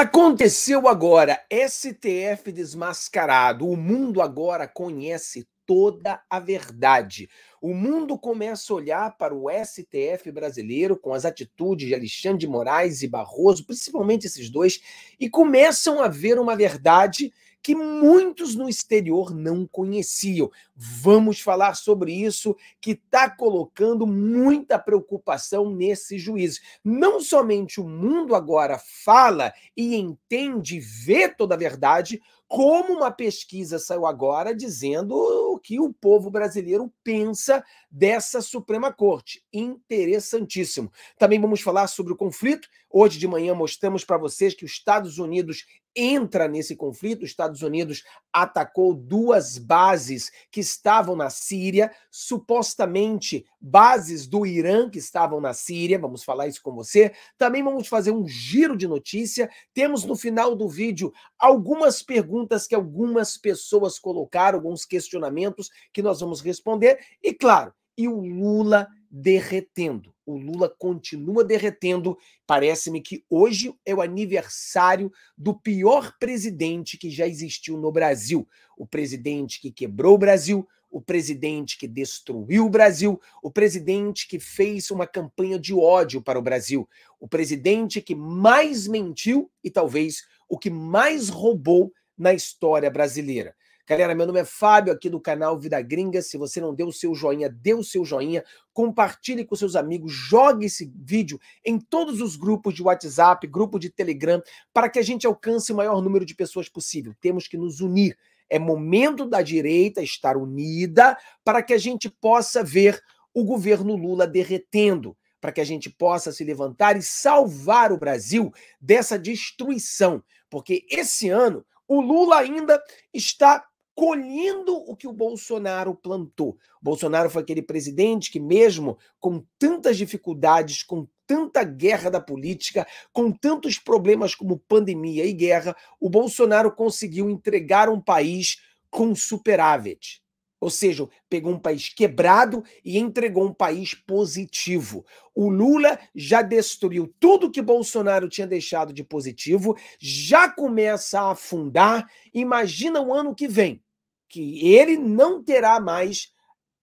Aconteceu agora, STF desmascarado. O mundo agora conhece toda a verdade. O mundo começa a olhar para o STF brasileiro com as atitudes de Alexandre de Moraes e Barroso, principalmente esses dois, e começam a ver uma verdade que muitos no exterior não conheciam. Vamos falar sobre isso, que está colocando muita preocupação nesse juízo. Não somente o mundo agora fala e entende, vê toda a verdade, como uma pesquisa saiu agora dizendo o que o povo brasileiro pensa dessa Suprema Corte. Interessantíssimo. Também vamos falar sobre o conflito. Hoje de manhã mostramos para vocês que os Estados Unidos entra nesse conflito, os Estados Unidos atacou duas bases que estavam na Síria, supostamente bases do Irã que estavam na Síria. Vamos falar isso com você. Também vamos fazer um giro de notícia. Temos no final do vídeo algumas perguntas que algumas pessoas colocaram, alguns questionamentos que nós vamos responder. E claro, e o Lula derretendo. O Lula continua derretendo. Parece-me que hoje é o aniversário do pior presidente que já existiu no Brasil. O presidente que quebrou o Brasil, o presidente que destruiu o Brasil, o presidente que fez uma campanha de ódio para o Brasil, o presidente que mais mentiu e talvez o que mais roubou na história brasileira. Galera, meu nome é Fábio, aqui do canal Vida Gringa. Se você não deu o seu joinha, dê o seu joinha, compartilhe com seus amigos, jogue esse vídeo em todos os grupos de WhatsApp, grupo de Telegram, para que a gente alcance o maior número de pessoas possível. Temos que nos unir. É momento da direita estar unida para que a gente possa ver o governo Lula derretendo, para que a gente possa se levantar e salvar o Brasil dessa destruição. Porque esse ano o Lula ainda está colhendo o que o Bolsonaro plantou. O Bolsonaro foi aquele presidente que, mesmo com tantas dificuldades, com tanta guerra da política, com tantos problemas como pandemia e guerra, o Bolsonaro conseguiu entregar um país com superávit. Ou seja, pegou um país quebrado e entregou um país positivo. O Lula já destruiu tudo que Bolsonaro tinha deixado de positivo, já começa a afundar. Imagina o ano que vem que ele não terá mais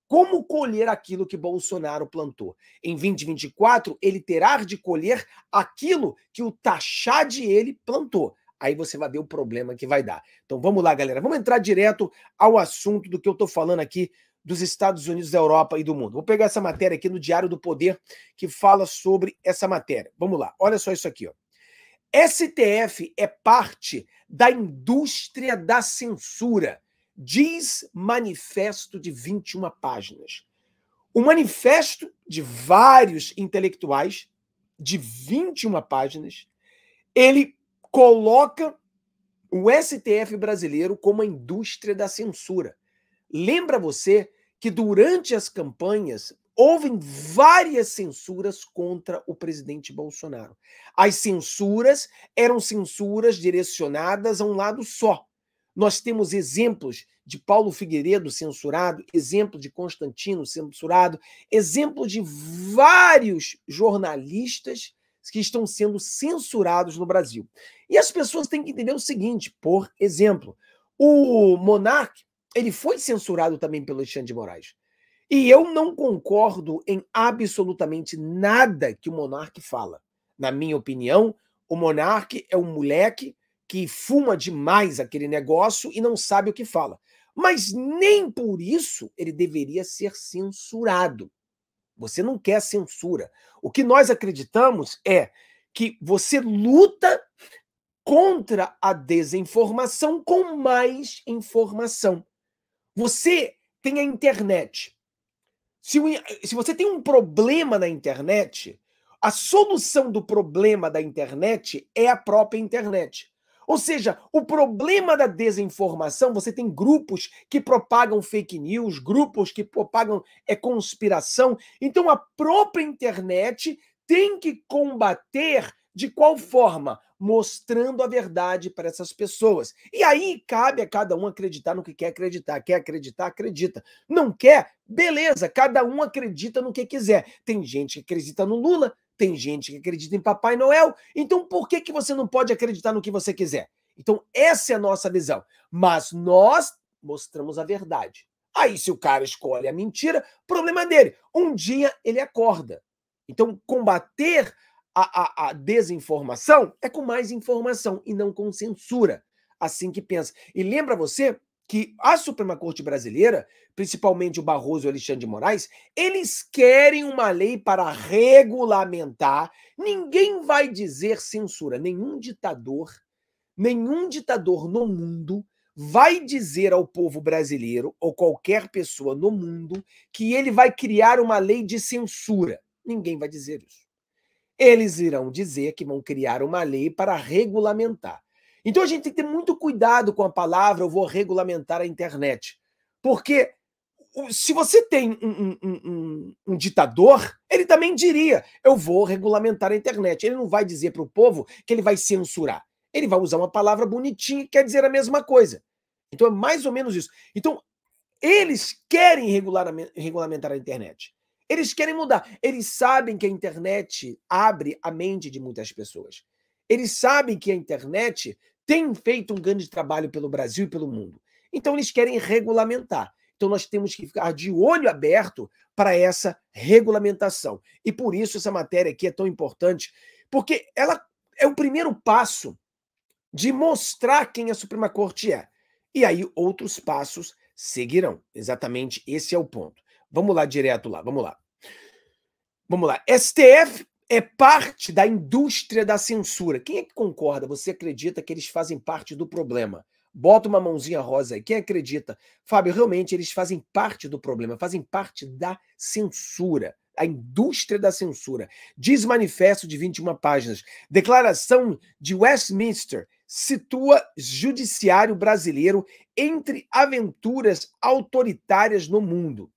como colher aquilo que Bolsonaro plantou. Em 2024, ele terá de colher aquilo que o de ele plantou. Aí você vai ver o problema que vai dar. Então vamos lá, galera. Vamos entrar direto ao assunto do que eu estou falando aqui dos Estados Unidos, da Europa e do mundo. Vou pegar essa matéria aqui no Diário do Poder que fala sobre essa matéria. Vamos lá. Olha só isso aqui, ó. STF é parte da indústria da censura diz manifesto de 21 páginas. o manifesto de vários intelectuais, de 21 páginas, ele coloca o STF brasileiro como a indústria da censura. Lembra você que durante as campanhas houve várias censuras contra o presidente Bolsonaro. As censuras eram censuras direcionadas a um lado só, nós temos exemplos de Paulo Figueiredo censurado, exemplo de Constantino censurado, exemplo de vários jornalistas que estão sendo censurados no Brasil. E as pessoas têm que entender o seguinte, por exemplo, o Monarque ele foi censurado também pelo Alexandre de Moraes. E eu não concordo em absolutamente nada que o Monarque fala. Na minha opinião, o Monarque é um moleque que fuma demais aquele negócio e não sabe o que fala. Mas nem por isso ele deveria ser censurado. Você não quer censura. O que nós acreditamos é que você luta contra a desinformação com mais informação. Você tem a internet. Se, o, se você tem um problema na internet, a solução do problema da internet é a própria internet. Ou seja, o problema da desinformação, você tem grupos que propagam fake news, grupos que propagam é, conspiração. Então, a própria internet tem que combater de qual forma? Mostrando a verdade para essas pessoas. E aí cabe a cada um acreditar no que quer acreditar. Quer acreditar, acredita. Não quer, beleza, cada um acredita no que quiser. Tem gente que acredita no Lula, tem gente que acredita em Papai Noel, então por que, que você não pode acreditar no que você quiser? Então, essa é a nossa visão. Mas nós mostramos a verdade. Aí, se o cara escolhe a mentira, problema dele. Um dia ele acorda. Então, combater a, a, a, desinformação é com mais informação e não com censura. Assim que pensa. E lembra você que a Suprema Corte brasileira, principalmente o Barroso e o Alexandre de Moraes, eles querem uma lei para regulamentar. Ninguém vai dizer censura, nenhum ditador, nenhum ditador no mundo vai dizer ao povo brasileiro ou qualquer pessoa no mundo que ele vai criar uma lei de censura. Ninguém vai dizer isso. Eles irão dizer que vão criar uma lei para regulamentar. Então a gente tem que ter muito cuidado com a palavra, eu vou regulamentar a internet. Porque se você tem um, um, um, um, ditador, ele também diria: eu vou regulamentar a internet. Ele não vai dizer para o povo que ele vai censurar. Ele vai usar uma palavra bonitinha que quer dizer a mesma coisa. Então é mais ou menos isso. Então, eles querem regular, regulamentar a internet. Eles querem mudar. Eles sabem que a internet abre a mente de muitas pessoas. Eles sabem que a internet tem feito um grande trabalho pelo Brasil e pelo mundo. Então, eles querem regulamentar. Então, nós temos que ficar de olho aberto para essa regulamentação. E por isso essa matéria aqui é tão importante, porque ela é o primeiro passo de mostrar quem a Suprema Corte é. E aí outros passos seguirão. Exatamente esse é o ponto. Vamos lá direto lá, vamos lá. Vamos lá. STF é parte da indústria da censura. Quem é que concorda? Você acredita que eles fazem parte do problema? Bota uma mãozinha rosa aí. Quem acredita? Fábio, realmente eles fazem parte do problema, fazem parte da censura a indústria da censura. Diz manifesto de 21 páginas. Declaração de Westminster situa judiciário brasileiro entre aventuras autoritárias no mundo.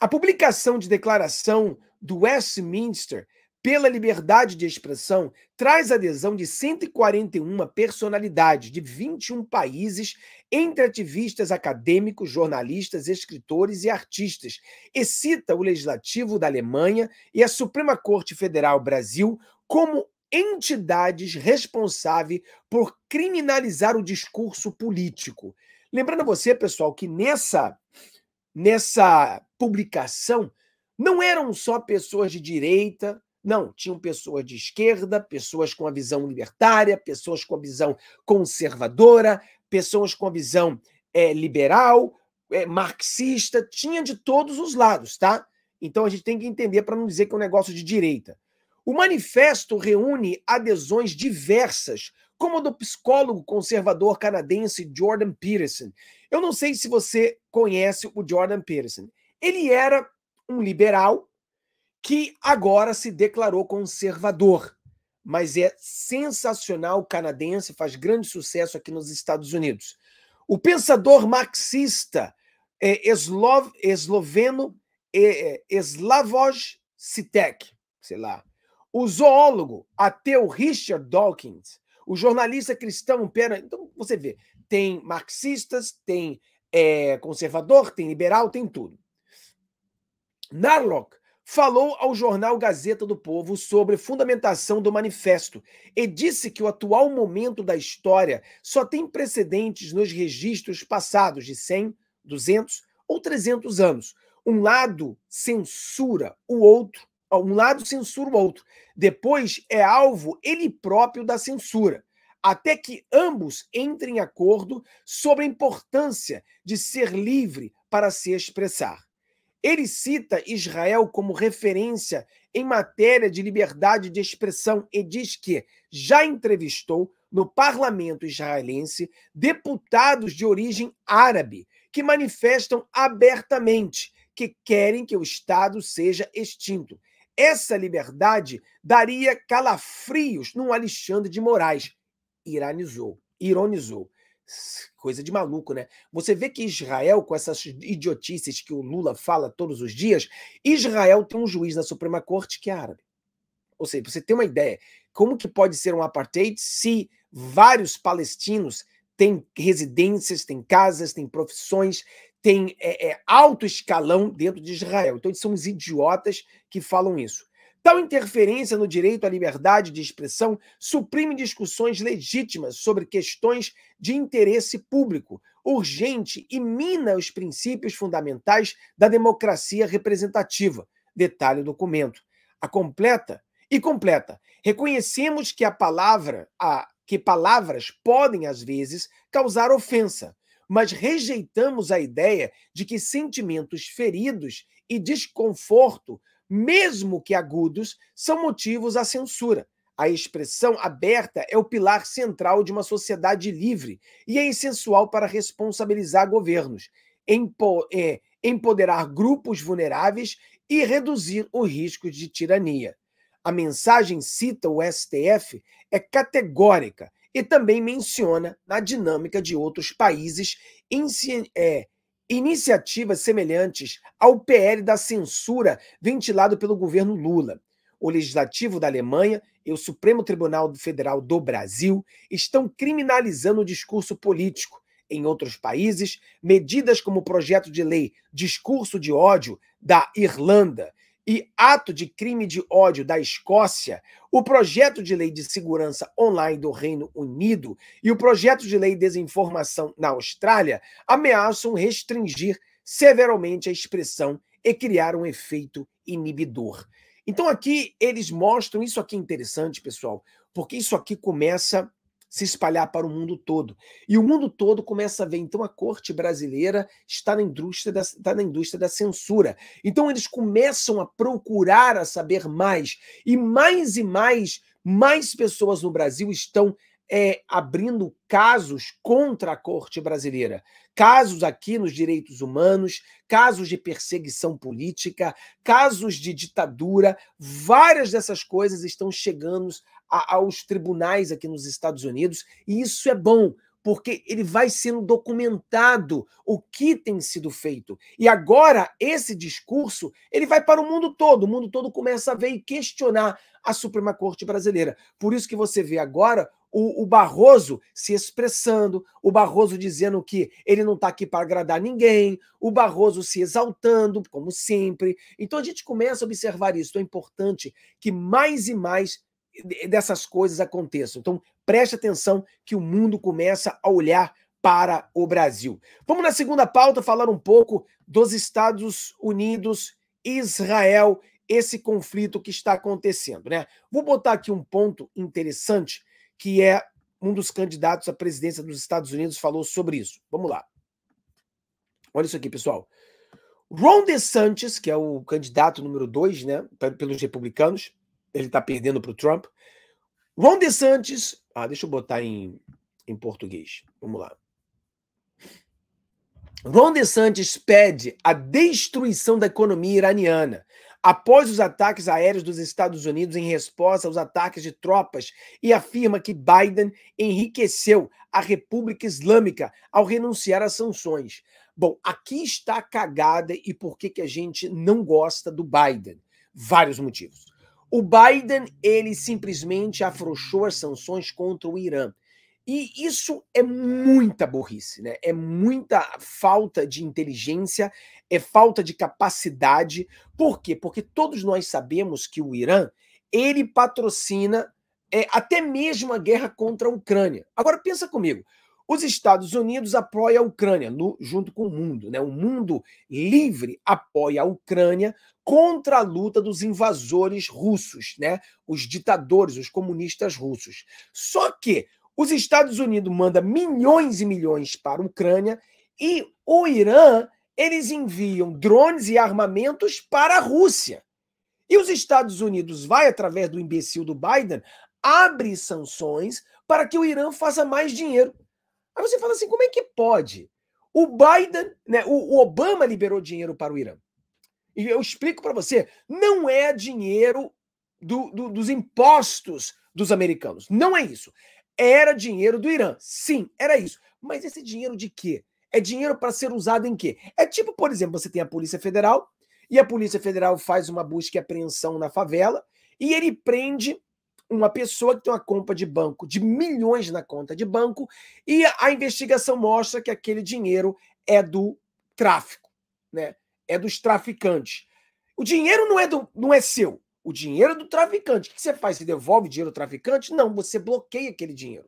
A publicação de declaração do Westminster pela liberdade de expressão traz adesão de 141 personalidades de 21 países, entre ativistas acadêmicos, jornalistas, escritores e artistas, e cita o Legislativo da Alemanha e a Suprema Corte Federal Brasil como entidades responsáveis por criminalizar o discurso político. Lembrando você, pessoal, que nessa nessa publicação não eram só pessoas de direita, não, tinham pessoas de esquerda, pessoas com a visão libertária, pessoas com a visão conservadora, pessoas com a visão é, liberal, é, marxista, tinha de todos os lados, tá? Então a gente tem que entender para não dizer que é um negócio de direita. O manifesto reúne adesões diversas, como a do psicólogo conservador canadense Jordan Peterson. Eu não sei se você conhece o Jordan Peterson. Ele era um liberal que agora se declarou conservador, mas é sensacional canadense, faz grande sucesso aqui nos Estados Unidos. O pensador marxista é, esloveno é, é, Slavoj Sitek, sei lá, o zoólogo ateu Richard Dawkins, o jornalista cristão Pera. Então, você vê, tem marxistas, tem é, conservador, tem liberal, tem tudo. Narlock falou ao jornal Gazeta do Povo sobre fundamentação do manifesto e disse que o atual momento da história só tem precedentes nos registros passados de 100, 200 ou 300 anos. Um lado censura o outro, um lado censura o outro. Depois é alvo ele próprio da censura até que ambos entrem em acordo sobre a importância de ser livre para se expressar. Ele cita Israel como referência em matéria de liberdade de expressão e diz que já entrevistou no parlamento israelense deputados de origem árabe que manifestam abertamente que querem que o Estado seja extinto. Essa liberdade daria calafrios num Alexandre de Moraes. Iranizou, ironizou coisa de maluco, né? Você vê que Israel, com essas idiotices que o Lula fala todos os dias, Israel tem um juiz na Suprema Corte que é árabe. Ou seja, você tem uma ideia. Como que pode ser um apartheid se vários palestinos têm residências, têm casas, têm profissões, têm é, é, alto escalão dentro de Israel? Então, eles são os idiotas que falam isso. Tal interferência no direito à liberdade de expressão suprime discussões legítimas sobre questões de interesse público, urgente e mina os princípios fundamentais da democracia representativa. Detalhe o documento. A completa e completa. Reconhecemos que a palavra, a, que palavras podem às vezes causar ofensa, mas rejeitamos a ideia de que sentimentos feridos e desconforto mesmo que agudos, são motivos à censura. A expressão aberta é o pilar central de uma sociedade livre e é essencial para responsabilizar governos, é, empoderar grupos vulneráveis e reduzir o risco de tirania. A mensagem cita o STF é categórica e também menciona na dinâmica de outros países, é, iniciativas semelhantes ao PL da censura ventilado pelo governo Lula. O Legislativo da Alemanha e o Supremo Tribunal Federal do Brasil estão criminalizando o discurso político. Em outros países, medidas como o projeto de lei Discurso de Ódio da Irlanda e ato de crime de ódio da Escócia, o projeto de lei de segurança online do Reino Unido e o projeto de lei de desinformação na Austrália ameaçam restringir severamente a expressão e criar um efeito inibidor. Então aqui eles mostram isso aqui é interessante, pessoal, porque isso aqui começa se espalhar para o mundo todo. E o mundo todo começa a ver, então a corte brasileira está na indústria da, está na indústria da censura. Então eles começam a procurar a saber mais. E mais e mais, mais pessoas no Brasil estão é, abrindo casos contra a corte brasileira. Casos aqui nos direitos humanos, casos de perseguição política, casos de ditadura. Várias dessas coisas estão chegando a, aos tribunais aqui nos Estados Unidos, e isso é bom, porque ele vai sendo documentado o que tem sido feito. E agora esse discurso, ele vai para o mundo todo, o mundo todo começa a ver e questionar a Suprema Corte brasileira. Por isso que você vê agora o, o Barroso se expressando, o Barroso dizendo que ele não está aqui para agradar ninguém, o Barroso se exaltando, como sempre. Então a gente começa a observar isso. é importante que mais e mais dessas coisas aconteçam. Então, preste atenção que o mundo começa a olhar para o Brasil. Vamos na segunda pauta falar um pouco dos Estados Unidos, Israel, esse conflito que está acontecendo, né? Vou botar aqui um ponto interessante que é um dos candidatos à presidência dos Estados Unidos falou sobre isso. Vamos lá. Olha isso aqui, pessoal. Ron DeSantis, que é o candidato número dois, né, pelos republicanos, ele está perdendo para o Trump. Ron DeSantis, ah, deixa eu botar em, em português, vamos lá. Ron DeSantis pede a destruição da economia iraniana após os ataques aéreos dos Estados Unidos em resposta aos ataques de tropas e afirma que Biden enriqueceu a República Islâmica ao renunciar às sanções. Bom, aqui está a cagada e por que, que a gente não gosta do Biden? Vários motivos. O Biden, ele simplesmente afrouxou as sanções contra o Irã. E isso é muita burrice, né? É muita falta de inteligência, é falta de capacidade. Por quê? Porque todos nós sabemos que o Irã, ele patrocina é, até mesmo a guerra contra a Ucrânia. Agora pensa comigo, os Estados Unidos apoia a Ucrânia, no, junto com o mundo. Né? O mundo livre apoia a Ucrânia contra a luta dos invasores russos, né? os ditadores, os comunistas russos. Só que os Estados Unidos manda milhões e milhões para a Ucrânia e o Irã eles enviam drones e armamentos para a Rússia. E os Estados Unidos vai através do imbecil do Biden abre sanções para que o Irã faça mais dinheiro. Aí você fala assim: como é que pode? O Biden, né, o, Obama liberou dinheiro para o Irã. E eu explico para você: não é dinheiro do, do, dos impostos dos americanos. Não é isso. Era dinheiro do Irã. Sim, era isso. Mas esse dinheiro de quê? É dinheiro para ser usado em quê? É tipo, por exemplo, você tem a Polícia Federal e a Polícia Federal faz uma busca e apreensão na favela e ele prende uma pessoa que tem uma conta de banco de milhões na conta de banco e a investigação mostra que aquele dinheiro é do tráfico, né? É dos traficantes. O dinheiro não é do, não é seu. O dinheiro é do traficante. O que você faz? Você devolve dinheiro ao traficante? Não, você bloqueia aquele dinheiro.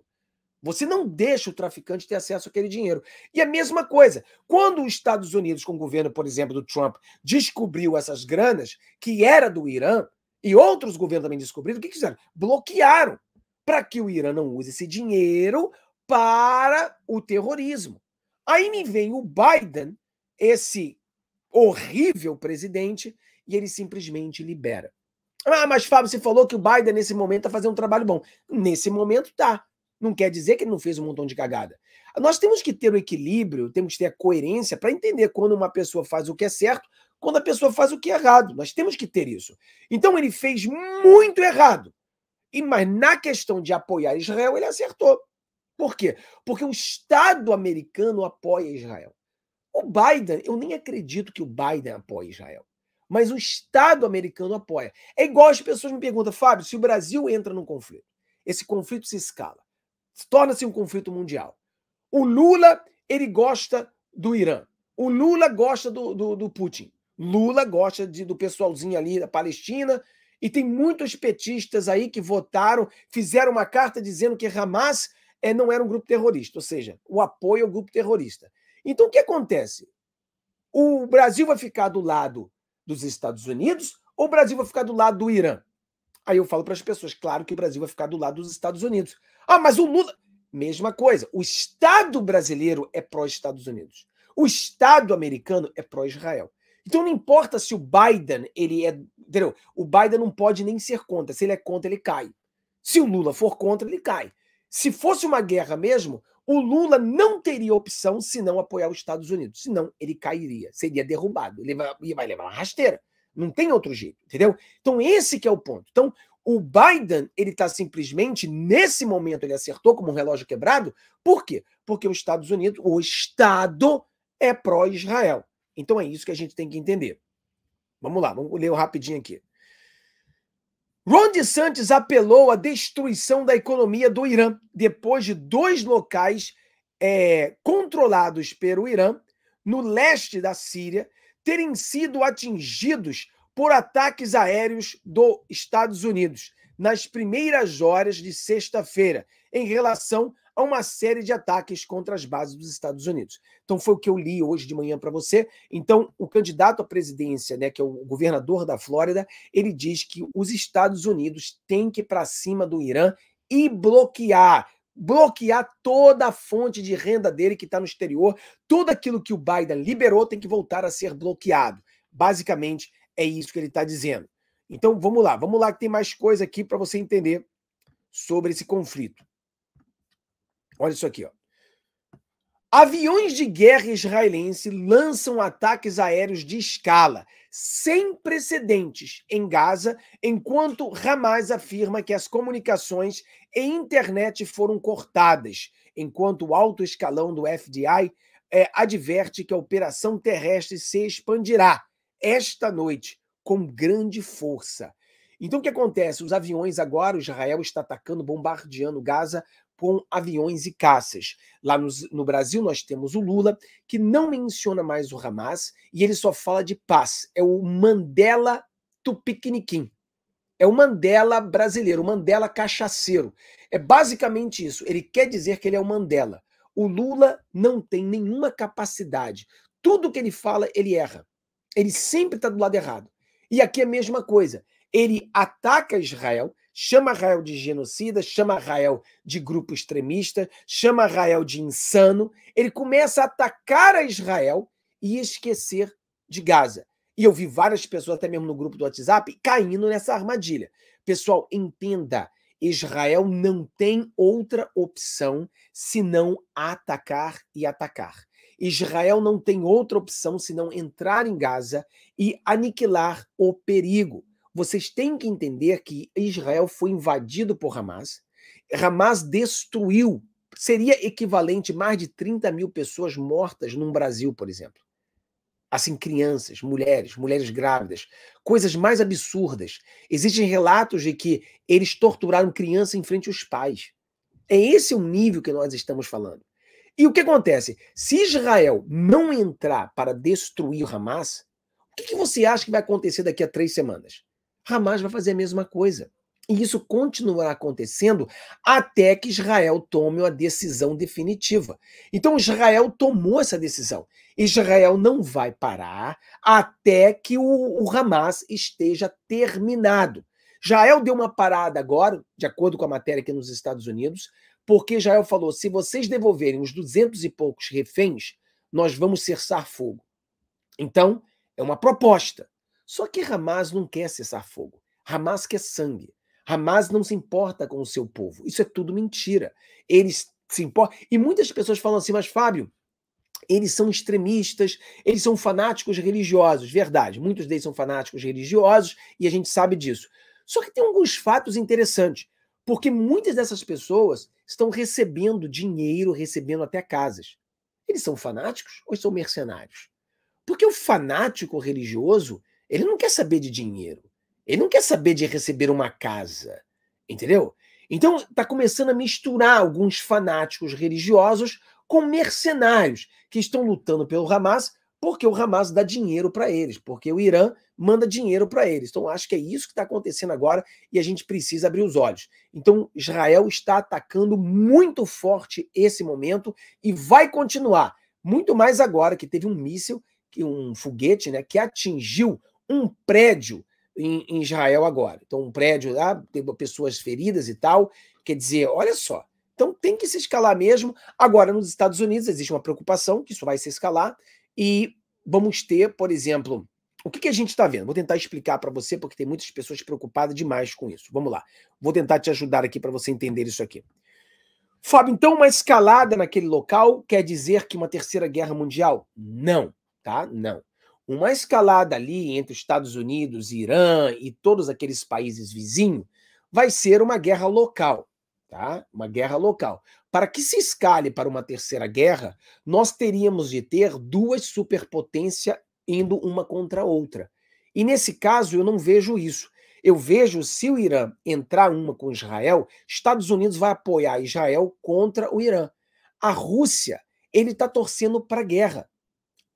Você não deixa o traficante ter acesso àquele dinheiro. E a mesma coisa, quando os Estados Unidos, com o governo, por exemplo, do Trump, descobriu essas granas que era do Irã, e outros governos também descobriram, o que fizeram? Bloquearam para que o Irã não use esse dinheiro para o terrorismo. Aí me vem o Biden, esse horrível presidente, e ele simplesmente libera. Ah, mas Fábio, você falou que o Biden nesse momento está fazendo um trabalho bom. Nesse momento tá. Não quer dizer que ele não fez um montão de cagada. Nós temos que ter o equilíbrio, temos que ter a coerência para entender quando uma pessoa faz o que é certo, quando a pessoa faz o que é errado. Nós temos que ter isso. Então ele fez muito errado. E mas na questão de apoiar Israel, ele acertou. Por quê? Porque o Estado americano apoia Israel. O Biden, eu nem acredito que o Biden apoie Israel. Mas o Estado americano apoia. É igual as pessoas me perguntam, Fábio, se o Brasil entra num conflito, esse conflito se escala, torna-se um conflito mundial. O Lula, ele gosta do Irã. O Lula gosta do, do, do Putin. Lula gosta de, do pessoalzinho ali da Palestina, e tem muitos petistas aí que votaram, fizeram uma carta dizendo que Hamas é, não era um grupo terrorista, ou seja, o apoio ao grupo terrorista. Então, o que acontece? O Brasil vai ficar do lado dos Estados Unidos ou o Brasil vai ficar do lado do Irã? Aí eu falo para as pessoas, claro que o Brasil vai ficar do lado dos Estados Unidos. Ah, mas o Lula. Mesma coisa. O Estado brasileiro é pró-Estados Unidos. O Estado americano é pró-Israel. Então não importa se o Biden, ele é, entendeu? O Biden não pode nem ser contra. Se ele é contra, ele cai. Se o Lula for contra, ele cai. Se fosse uma guerra mesmo, o Lula não teria opção se não apoiar os Estados Unidos. Senão ele cairia, seria derrubado. Ele vai, vai levar uma rasteira. Não tem outro jeito, entendeu? Então esse que é o ponto. Então o Biden, ele está simplesmente, nesse momento, ele acertou como um relógio quebrado. Por quê? Porque os Estados Unidos, o Estado é pró-Israel. Então é isso que a gente tem que entender. Vamos lá, vamos ler rapidinho aqui. Ron DeSantis apelou à destruição da economia do Irã depois de dois locais é, controlados pelo Irã, no leste da Síria, terem sido atingidos por ataques aéreos dos Estados Unidos nas primeiras horas de sexta-feira, em relação a uma série de ataques contra as bases dos Estados Unidos. Então foi o que eu li hoje de manhã para você. Então o candidato à presidência, né, que é o governador da Flórida, ele diz que os Estados Unidos têm que ir para cima do Irã e bloquear bloquear toda a fonte de renda dele que está no exterior. Tudo aquilo que o Biden liberou tem que voltar a ser bloqueado. Basicamente, é isso que ele está dizendo. Então, vamos lá, vamos lá, que tem mais coisa aqui para você entender sobre esse conflito. Olha isso aqui, ó. Aviões de guerra israelense lançam ataques aéreos de escala sem precedentes em Gaza, enquanto Hamas afirma que as comunicações e internet foram cortadas, enquanto o alto escalão do FDI é, eh, adverte que a operação terrestre se expandirá esta noite com grande força. Então, o que acontece? Os aviões agora, Israel está atacando, bombardeando Gaza com aviões e caças. Lá no, no, Brasil, nós temos o Lula, que não menciona mais o Hamas e ele só fala de paz. É o Mandela Tupiniquim. É o Mandela brasileiro, o Mandela cachaceiro. É basicamente isso. Ele quer dizer que ele é o Mandela. O Lula não tem nenhuma capacidade. Tudo que ele fala, ele erra. Ele sempre está do lado errado. E aqui é a mesma coisa. Ele ataca Israel, Chama Israel de genocida, chama Israel de grupo extremista, chama Israel de insano. Ele começa a atacar a Israel e esquecer de Gaza. E eu vi várias pessoas, até mesmo no grupo do WhatsApp, caindo nessa armadilha. Pessoal, entenda: Israel não tem outra opção senão atacar e atacar. Israel não tem outra opção senão entrar em Gaza e aniquilar o perigo vocês têm que entender que Israel foi invadido por Hamas. Hamas destruiu, seria equivalente mais de 30 mil pessoas mortas num Brasil, por exemplo. Assim, crianças, mulheres, mulheres grávidas, coisas mais absurdas. Existem relatos de que eles torturaram criança em frente aos pais. É esse o nível que nós estamos falando. E o que acontece? Se Israel não entrar para destruir Hamas, o que você acha que vai acontecer daqui a três semanas? Hamas vai fazer a mesma coisa. E isso continuará acontecendo até que Israel tome uma decisão definitiva. Então, Israel tomou essa decisão. Israel não vai parar até que o, o Hamas esteja terminado. Israel deu uma parada agora, de acordo com a matéria aqui nos Estados Unidos, porque Israel falou: se vocês devolverem os duzentos e poucos reféns, nós vamos cessar fogo. Então, é uma proposta. Só que Hamas não quer cessar fogo. Hamas quer sangue. Hamas não se importa com o seu povo. Isso é tudo mentira. Eles se importam. E muitas pessoas falam assim, mas Fábio, eles são extremistas, eles são fanáticos religiosos. Verdade, muitos deles são fanáticos religiosos e a gente sabe disso. Só que tem alguns fatos interessantes, porque muitas dessas pessoas estão recebendo dinheiro, recebendo até casas. Eles são fanáticos ou são mercenários? Porque o fanático religioso, ele não quer saber de dinheiro. Ele não quer saber de receber uma casa. Entendeu? Então está começando a misturar alguns fanáticos religiosos com mercenários que estão lutando pelo Hamas porque o Hamas dá dinheiro para eles, porque o Irã manda dinheiro para eles. Então acho que é isso que está acontecendo agora e a gente precisa abrir os olhos. Então Israel está atacando muito forte esse momento e vai continuar muito mais agora que teve um míssil, um foguete, né, que atingiu um prédio em, em Israel agora. Então, um prédio lá, ah, tem pessoas feridas e tal. Quer dizer, olha só, então tem que se escalar mesmo. Agora, nos Estados Unidos, existe uma preocupação que isso vai se escalar e vamos ter, por exemplo, o que, que a gente está vendo? Vou tentar explicar para você, porque tem muitas pessoas preocupadas demais com isso. Vamos lá. Vou tentar te ajudar aqui para você entender isso aqui. Fábio, então uma escalada naquele local quer dizer que uma terceira guerra mundial? Não, tá? Não uma escalada ali entre Estados Unidos, Irã e todos aqueles países vizinhos vai ser uma guerra local, tá? Uma guerra local. Para que se escale para uma terceira guerra, nós teríamos de ter duas superpotências indo uma contra a outra. E nesse caso eu não vejo isso. Eu vejo se o Irã entrar uma com Israel, Estados Unidos vai apoiar Israel contra o Irã. A Rússia, ele está torcendo para guerra.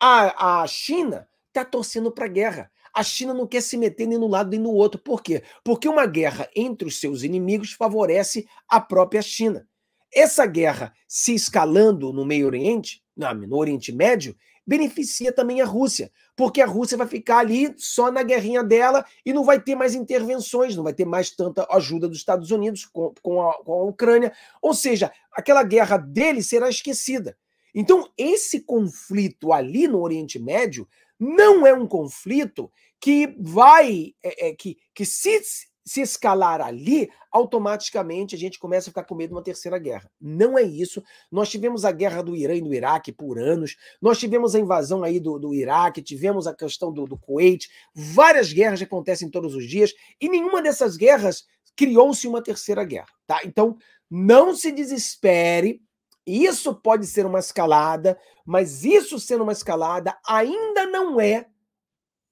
A, a China está torcendo para guerra. A China não quer se meter nem no lado nem no outro. Por quê? Porque uma guerra entre os seus inimigos favorece a própria China. Essa guerra se escalando no Meio Oriente, no Oriente Médio, beneficia também a Rússia, porque a Rússia vai ficar ali só na guerrinha dela e não vai ter mais intervenções, não vai ter mais tanta ajuda dos Estados Unidos com, com, a, com a Ucrânia. Ou seja, aquela guerra dele será esquecida. Então, esse conflito ali no Oriente Médio não é um conflito que vai, é, é, que, que se, se escalar ali, automaticamente a gente começa a ficar com medo de uma terceira guerra. Não é isso. Nós tivemos a guerra do Irã e do Iraque por anos, nós tivemos a invasão aí do, do Iraque, tivemos a questão do, do Kuwait, várias guerras acontecem todos os dias, e nenhuma dessas guerras criou-se uma terceira guerra. Tá? Então, não se desespere isso pode ser uma escalada, mas isso sendo uma escalada ainda não é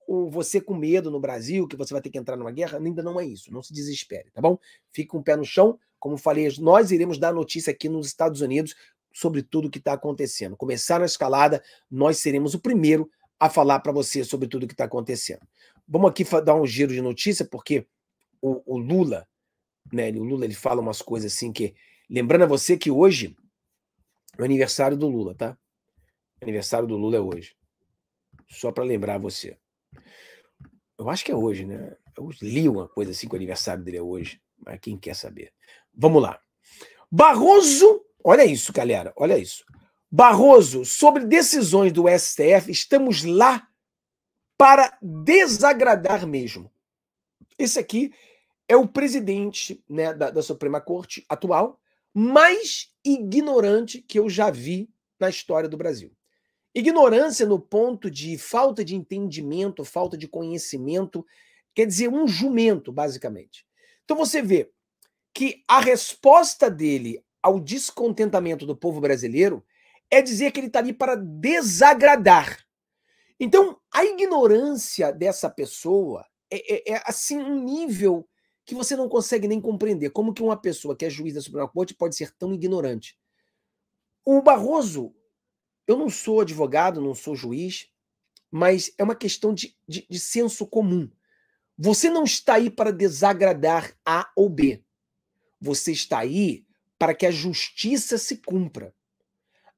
o você com medo no Brasil, que você vai ter que entrar numa guerra, ainda não é isso. Não se desespere, tá bom? Fique com um o pé no chão. Como falei, nós iremos dar notícia aqui nos Estados Unidos sobre tudo o que está acontecendo. Começar a escalada, nós seremos o primeiro a falar para você sobre tudo o que está acontecendo. Vamos aqui dar um giro de notícia, porque o, o Lula, né? O Lula ele fala umas coisas assim que. Lembrando a você que hoje o aniversário do Lula, tá? O aniversário do Lula é hoje. Só para lembrar você. Eu acho que é hoje, né? Eu li uma coisa assim que o aniversário dele é hoje. Mas quem quer saber? Vamos lá. Barroso, olha isso, galera, olha isso. Barroso, sobre decisões do STF, estamos lá para desagradar mesmo. Esse aqui é o presidente né, da, da Suprema Corte atual, mas ignorante que eu já vi na história do Brasil. Ignorância no ponto de falta de entendimento, falta de conhecimento, quer dizer, um jumento, basicamente. Então você vê que a resposta dele ao descontentamento do povo brasileiro é dizer que ele está ali para desagradar. Então, a ignorância dessa pessoa é, é, é assim um nível que você não consegue nem compreender. Como que uma pessoa que é juiz da Suprema Corte pode ser tão ignorante? O Barroso, eu não sou advogado, não sou juiz, mas é uma questão de, de, de senso comum. Você não está aí para desagradar A ou B. Você está aí para que a justiça se cumpra.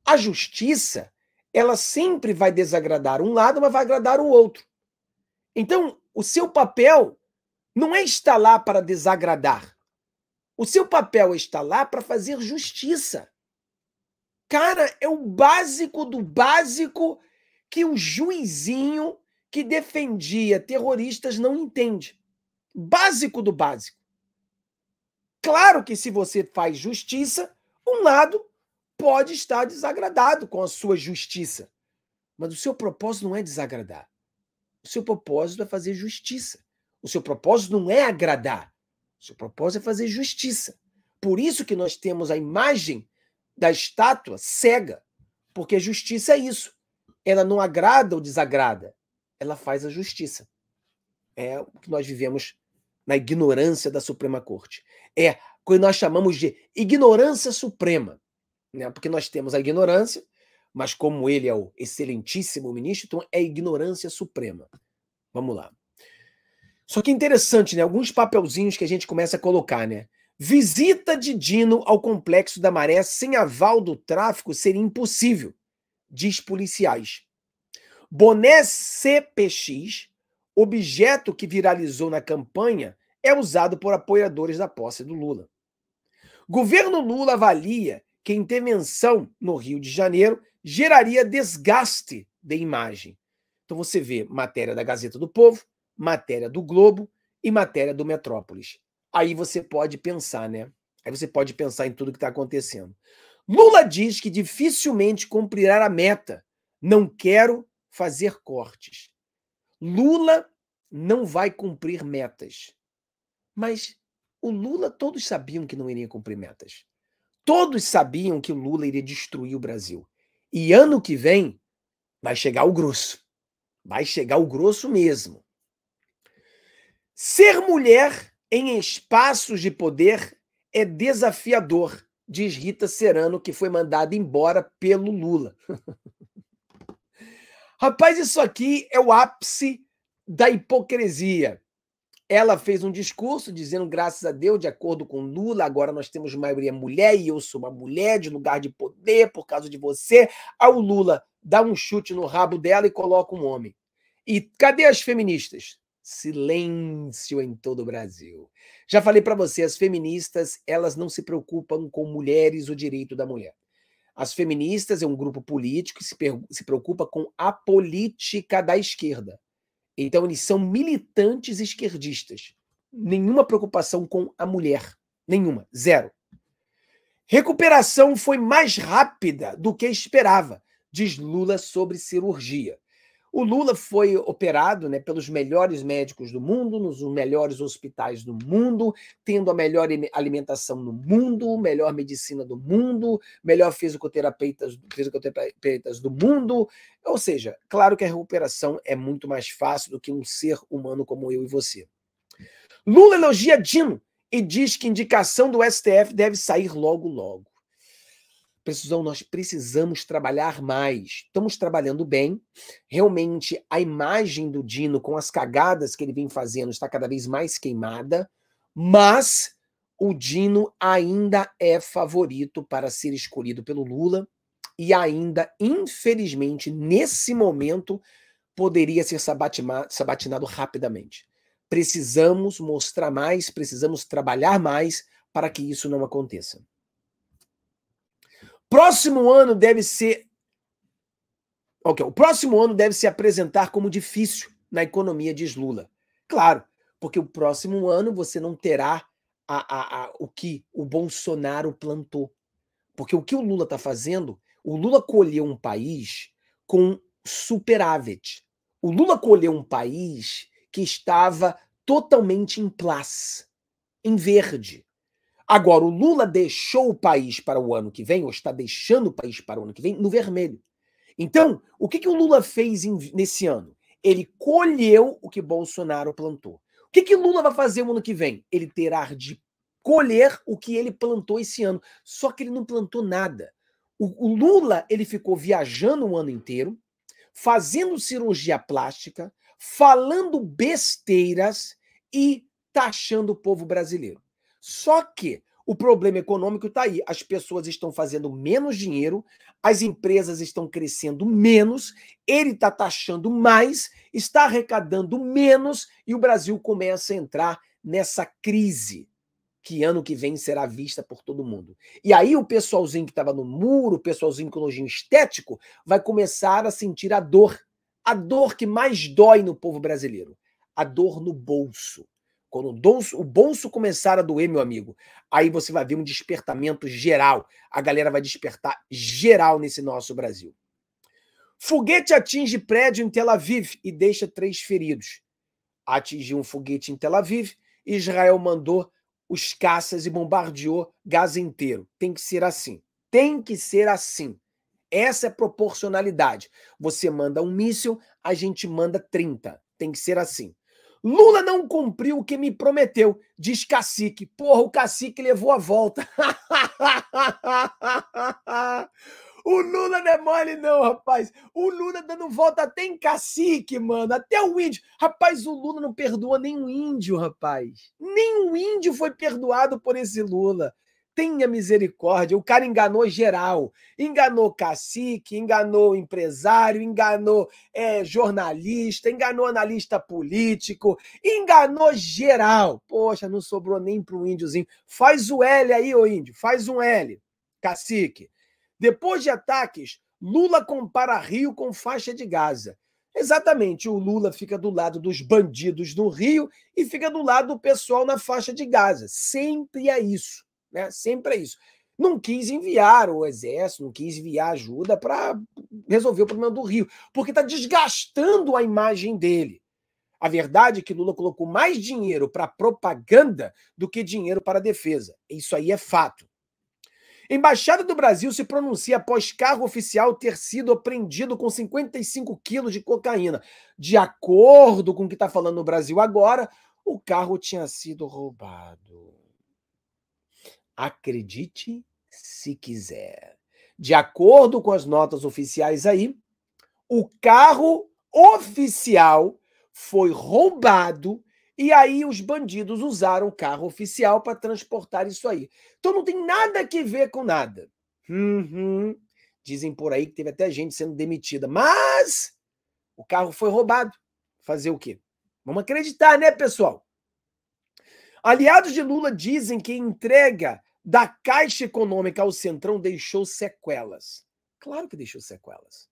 A justiça, ela sempre vai desagradar um lado, mas vai agradar o outro. Então, o seu papel não é estar lá para desagradar. O seu papel é estar lá para fazer justiça. Cara, é o básico do básico que o juizinho que defendia terroristas não entende. Básico do básico. Claro que se você faz justiça, um lado pode estar desagradado com a sua justiça. Mas o seu propósito não é desagradar. O seu propósito é fazer justiça. O seu propósito não é agradar. O seu propósito é fazer justiça. Por isso que nós temos a imagem da estátua cega, porque justiça é isso. Ela não agrada ou desagrada, ela faz a justiça. É o que nós vivemos na ignorância da Suprema Corte. É o que nós chamamos de ignorância suprema, né? porque nós temos a ignorância, mas como ele é o excelentíssimo ministro, então é ignorância suprema. Vamos lá. Só que é interessante, né? Alguns papelzinhos que a gente começa a colocar, né? Visita de Dino ao complexo da maré sem aval do tráfico seria impossível, diz policiais. Boné CPX, objeto que viralizou na campanha, é usado por apoiadores da posse do Lula. Governo Lula avalia que intervenção no Rio de Janeiro geraria desgaste de imagem. Então você vê matéria da Gazeta do Povo, matéria do Globo e matéria do Metrópolis. Aí você pode pensar, né? Aí você pode pensar em tudo que está acontecendo. Lula diz que dificilmente cumprirá a meta. Não quero fazer cortes. Lula não vai cumprir metas. Mas o Lula, todos sabiam que não iria cumprir metas. Todos sabiam que o Lula iria destruir o Brasil. E ano que vem vai chegar o grosso. Vai chegar o grosso mesmo. Ser mulher em espaços de poder é desafiador, diz Rita Serrano, que foi mandada embora pelo Lula. Rapaz, isso aqui é o ápice da hipocrisia. Ela fez um discurso dizendo, graças a Deus, de acordo com Lula, agora nós temos maioria mulher e eu sou uma mulher de lugar de poder por causa de você. Ao Lula dá um chute no rabo dela e coloca um homem. E cadê as feministas? silêncio em todo o Brasil. Já falei para você, as feministas, elas não se preocupam com mulheres, o direito da mulher. As feministas é um grupo político que se, se preocupa com a política da esquerda. Então, eles são militantes esquerdistas. Nenhuma preocupação com a mulher. Nenhuma. Zero. Recuperação foi mais rápida do que esperava, diz Lula sobre cirurgia. O Lula foi operado né, pelos melhores médicos do mundo, nos melhores hospitais do mundo, tendo a melhor alimentação no mundo, melhor medicina do mundo, melhor fisioterapeutas, fisioterapeutas do mundo. Ou seja, claro que a recuperação é muito mais fácil do que um ser humano como eu e você. Lula elogia Dino e diz que indicação do STF deve sair logo, logo precisão, nós precisamos trabalhar mais. Estamos trabalhando bem. Realmente, a imagem do Dino com as cagadas que ele vem fazendo está cada vez mais queimada, mas o Dino ainda é favorito para ser escolhido pelo Lula e ainda, infelizmente, nesse momento, poderia ser sabatinado rapidamente. Precisamos mostrar mais, precisamos trabalhar mais para que isso não aconteça. Próximo ano deve ser. o próximo ano deve se apresentar como difícil na economia, diz Lula. Claro, porque o próximo ano você não terá a, a, a, o que o Bolsonaro plantou. Porque o que o Lula está fazendo, o Lula colheu um país com superávit. O Lula colheu um país que estava totalmente em place, em verde. Agora, o Lula deixou o país para o ano que vem, ou está deixando o país para o ano que vem, no vermelho. Então, o que, que o Lula fez em, nesse ano? Ele colheu o que Bolsonaro plantou. O que, que Lula vai fazer no ano que vem? Ele terá de colher o que ele plantou esse ano. Só que ele não plantou nada. O, o Lula ele ficou viajando o ano inteiro, fazendo cirurgia plástica, falando besteiras e taxando o povo brasileiro. Só que o problema econômico está aí. As pessoas estão fazendo menos dinheiro, as empresas estão crescendo menos, ele está taxando mais, está arrecadando menos e o Brasil começa a entrar nessa crise que ano que vem será vista por todo mundo. E aí o pessoalzinho que estava no muro, o pessoalzinho com nojinho estético, vai começar a sentir a dor, a dor que mais dói no povo brasileiro, a dor no bolso. Quando o, bolso começar a doer, meu amigo, aí você vai ver um despertamento geral. A galera vai despertar geral nesse nosso Brasil. Foguete atinge prédio em Tel Aviv e deixa três feridos. Atingiu um foguete em Tel Aviv, Israel mandou os caças e bombardeou Gaza inteiro. Tem que ser assim. Tem que ser assim. Essa é proporcionalidade. Você manda um míssil, a gente manda 30. Tem que ser assim. Lula não cumpriu o que me prometeu, diz cacique. Porra, o cacique levou a volta. o Lula não é mole, não, rapaz. O Lula dando volta até em cacique, mano. Até o índio. Rapaz, o Lula não perdoa nenhum índio, rapaz. Nenhum índio foi perdoado por esse Lula tenha misericórdia. O cara enganou geral. Enganou cacique, enganou empresário, enganou é, jornalista, enganou analista político, enganou geral. Poxa, não sobrou nem para um índiozinho. Faz o L aí, ô índio, faz um L, cacique. Depois de ataques, Lula compara Rio com faixa de Gaza. Exatamente, o Lula fica do lado dos bandidos no Rio e fica do lado do pessoal na faixa de Gaza. Sempre é isso. Né? Sempre é isso. Não quis enviar o exército, não quis enviar ajuda para resolver o problema do Rio, porque está desgastando a imagem dele. A verdade é que Lula colocou mais dinheiro para propaganda do que dinheiro para defesa. Isso aí é fato. Embaixada do Brasil se pronuncia após carro oficial ter sido apreendido com 55 quilos de cocaína. De acordo com o que está falando no Brasil agora, o carro tinha sido roubado. Acredite se quiser. De acordo com as notas oficiais aí, o carro oficial foi roubado e aí os bandidos usaram o carro oficial para transportar isso aí. Então não tem nada que ver com nada. Uhum. Dizem por aí que teve até gente sendo demitida, mas o carro foi roubado. Fazer o quê? Vamos acreditar, né, pessoal? Aliados de Lula dizem que entrega da Caixa Econômica ao Centrão deixou sequelas. Claro que deixou sequelas.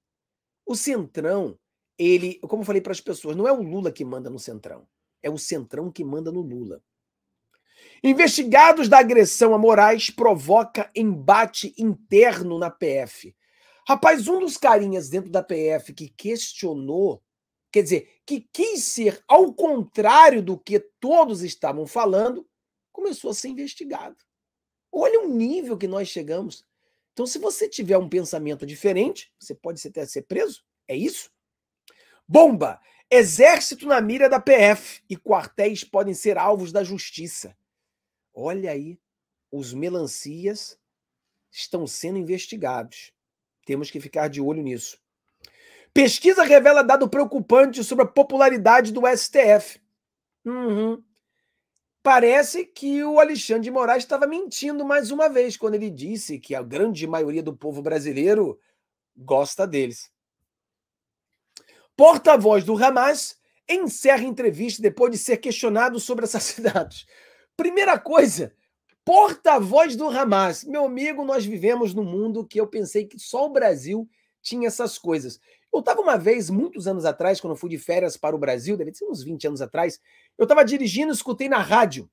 O Centrão, ele, como eu falei para as pessoas, não é o Lula que manda no Centrão, é o Centrão que manda no Lula. Investigados da agressão a Moraes provoca embate interno na PF. Rapaz, um dos carinhas dentro da PF que questionou, quer dizer, que quis ser ao contrário do que todos estavam falando, começou a ser investigado. Olha o nível que nós chegamos. Então, se você tiver um pensamento diferente, você pode até ser preso. É isso? Bomba! Exército na mira da PF e quartéis podem ser alvos da justiça. Olha aí, os melancias estão sendo investigados. Temos que ficar de olho nisso. Pesquisa revela dado preocupante sobre a popularidade do STF. Uhum. Parece que o Alexandre de Moraes estava mentindo mais uma vez quando ele disse que a grande maioria do povo brasileiro gosta deles. Porta-voz do Hamas encerra entrevista depois de ser questionado sobre assassinatos. Primeira coisa, porta-voz do Hamas. Meu amigo, nós vivemos num mundo que eu pensei que só o Brasil tinha essas coisas. Eu estava uma vez, muitos anos atrás, quando eu fui de férias para o Brasil, deve ser uns 20 anos atrás, eu estava dirigindo, escutei na rádio.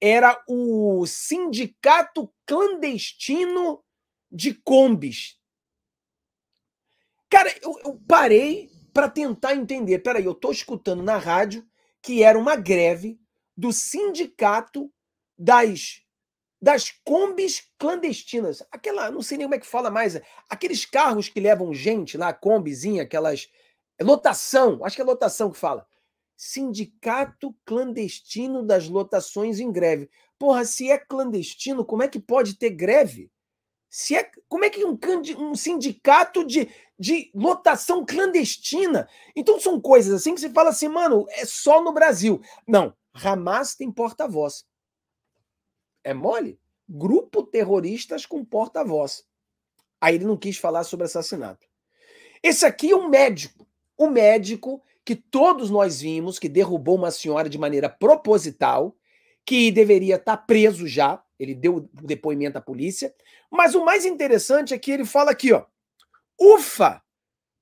Era o Sindicato Clandestino de Combis. Cara, eu, eu parei para tentar entender. Peraí, eu estou escutando na rádio que era uma greve do sindicato das das combis clandestinas. Aquela, não sei nem como é que fala mais, aqueles carros que levam gente lá, combizinha, aquelas. É lotação, acho que é lotação que fala. Sindicato clandestino das lotações em greve. Porra, se é clandestino, como é que pode ter greve? Se é, como é que um, um sindicato de, de lotação clandestina? Então são coisas assim que se fala assim, mano, é só no Brasil. Não, Hamas tem porta-voz é mole? Grupo terroristas com porta-voz. Aí ele não quis falar sobre assassinato. Esse aqui é um médico. Um médico que todos nós vimos que derrubou uma senhora de maneira proposital, que deveria estar tá preso já. Ele deu o depoimento à polícia. Mas o mais interessante é que ele fala aqui, ó. Ufa!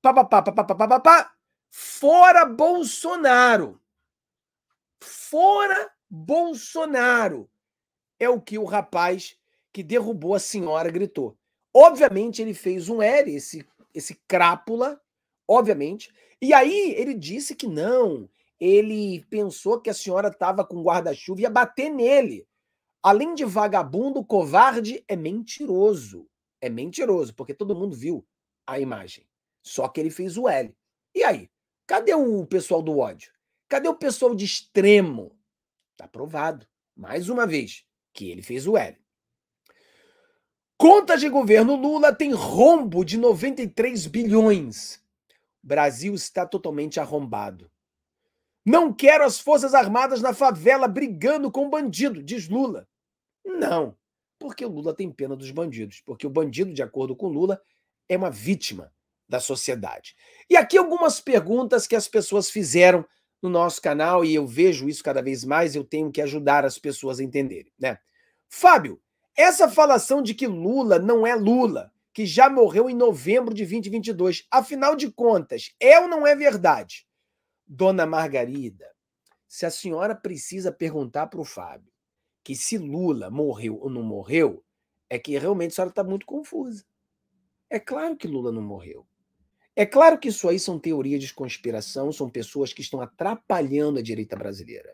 Papapá, papapá, papapá, fora Bolsonaro. Fora Bolsonaro é o que o rapaz que derrubou a senhora gritou. Obviamente ele fez um L, esse, esse crápula, obviamente. E aí ele disse que não. Ele pensou que a senhora estava com guarda-chuva e ia bater nele. Além de vagabundo, covarde, é mentiroso. É mentiroso, porque todo mundo viu a imagem. Só que ele fez o L. E aí? Cadê o pessoal do ódio? Cadê o pessoal de extremo? Tá provado. Mais uma vez, que ele fez o L. Contas de governo Lula tem rombo de 93 bilhões. O Brasil está totalmente arrombado. Não quero as Forças Armadas na favela brigando com bandido, diz Lula. Não, porque Lula tem pena dos bandidos, porque o bandido, de acordo com Lula, é uma vítima da sociedade. E aqui algumas perguntas que as pessoas fizeram no nosso canal e eu vejo isso cada vez mais, eu tenho que ajudar as pessoas a entenderem, né? Fábio, essa falação de que Lula não é Lula, que já morreu em novembro de 2022, afinal de contas, é ou não é verdade? Dona Margarida, se a senhora precisa perguntar para o Fábio que se Lula morreu ou não morreu, é que realmente a senhora está muito confusa. É claro que Lula não morreu. É claro que isso aí são teorias de conspiração, são pessoas que estão atrapalhando a direita brasileira.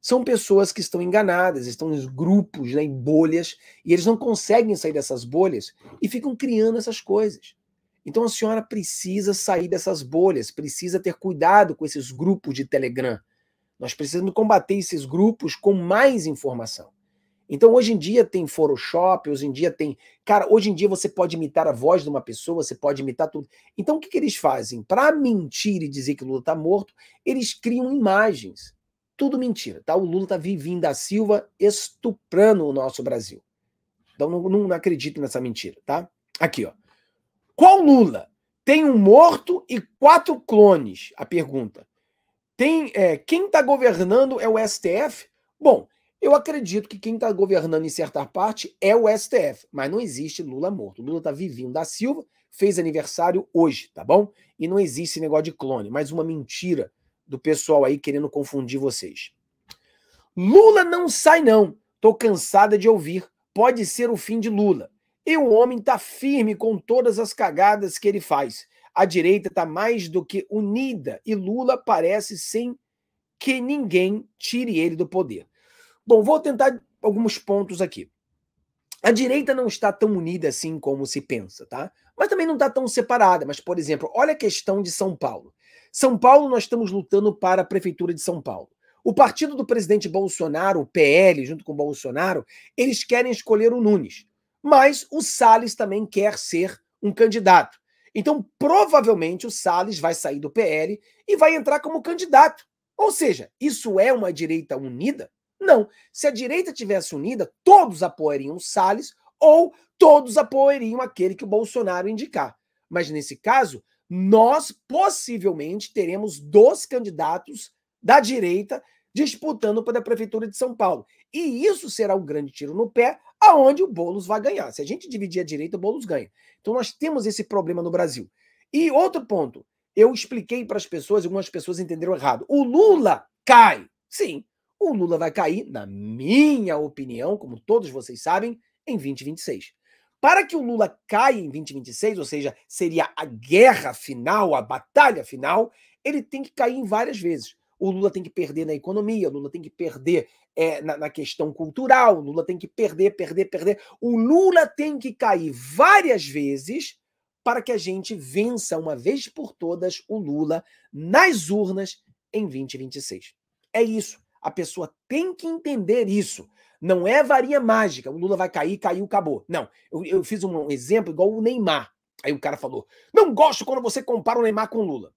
São pessoas que estão enganadas, estão em grupos, né, em bolhas, e eles não conseguem sair dessas bolhas e ficam criando essas coisas. Então a senhora precisa sair dessas bolhas, precisa ter cuidado com esses grupos de Telegram. Nós precisamos combater esses grupos com mais informação. Então, hoje em dia tem Photoshop, hoje em dia tem. Cara, hoje em dia você pode imitar a voz de uma pessoa, você pode imitar tudo. Então, o que, que eles fazem? Para mentir e dizer que o Lula está morto, eles criam imagens. Tudo mentira, tá? O Lula está vivindo da Silva estuprando o nosso Brasil. Então, não, não acredito nessa mentira, tá? Aqui, ó. Qual Lula? Tem um morto e quatro clones, a pergunta. Tem, é, quem está governando é o STF? Bom, eu acredito que quem está governando em certa parte é o STF, mas não existe Lula morto. Lula está vivinho da Silva, fez aniversário hoje, tá bom? E não existe esse negócio de clone, mais uma mentira do pessoal aí querendo confundir vocês. Lula não sai não. Tô cansada de ouvir. Pode ser o fim de Lula. E o homem tá firme com todas as cagadas que ele faz. A direita tá mais do que unida e Lula parece sem que ninguém tire ele do poder. Bom, vou tentar alguns pontos aqui. A direita não está tão unida assim como se pensa, tá? Mas também não está tão separada. Mas, por exemplo, olha a questão de São Paulo. São Paulo, nós estamos lutando para a Prefeitura de São Paulo. O partido do presidente Bolsonaro, o PL, junto com o Bolsonaro, eles querem escolher o Nunes. Mas o Salles também quer ser um candidato. Então, provavelmente, o Salles vai sair do PL e vai entrar como candidato. Ou seja, isso é uma direita unida? Não. Se a direita tivesse unida, todos apoiariam o Salles ou todos apoiariam aquele que o Bolsonaro indicar. Mas nesse caso, nós possivelmente teremos dois candidatos da direita disputando para a prefeitura de São Paulo. E isso será um grande tiro no pé aonde o Bolos vai ganhar. Se a gente dividir a direita, o Bolos ganha. Então nós temos esse problema no Brasil. E outro ponto, eu expliquei para as pessoas, algumas pessoas entenderam errado. O Lula cai. Sim, o Lula vai cair, na minha opinião, como todos vocês sabem, em 2026. Para que o Lula caia em 2026, ou seja, seria a guerra final, a batalha final, ele tem que cair em várias vezes. O Lula tem que perder na economia, o Lula tem que perder é, na, na questão cultural, o Lula tem que perder, perder, perder. O Lula tem que cair várias vezes para que a gente vença uma vez por todas o Lula nas urnas em 2026. É isso. A pessoa tem que entender isso. Não é varinha mágica. O Lula vai cair, caiu, acabou. Não. Eu, eu fiz um exemplo igual o Neymar. Aí o cara falou: Não gosto quando você compara o Neymar com o Lula.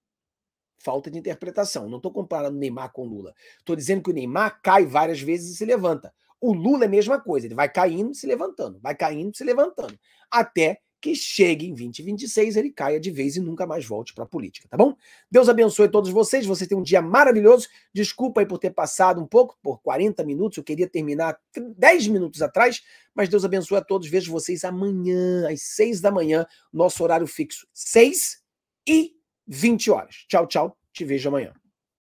Falta de interpretação. Não estou comparando Neymar com Lula. Estou dizendo que o Neymar cai várias vezes e se levanta. O Lula é a mesma coisa. Ele vai caindo e se levantando, vai caindo e se levantando, até que chegue em 2026, ele caia de vez e nunca mais volte para a política, tá bom? Deus abençoe todos vocês, vocês têm um dia maravilhoso. Desculpa aí por ter passado um pouco, por 40 minutos, eu queria terminar 10 minutos atrás, mas Deus abençoe a todos. Vejo vocês amanhã, às 6 da manhã, nosso horário fixo, 6 e 20 horas. Tchau, tchau, te vejo amanhã.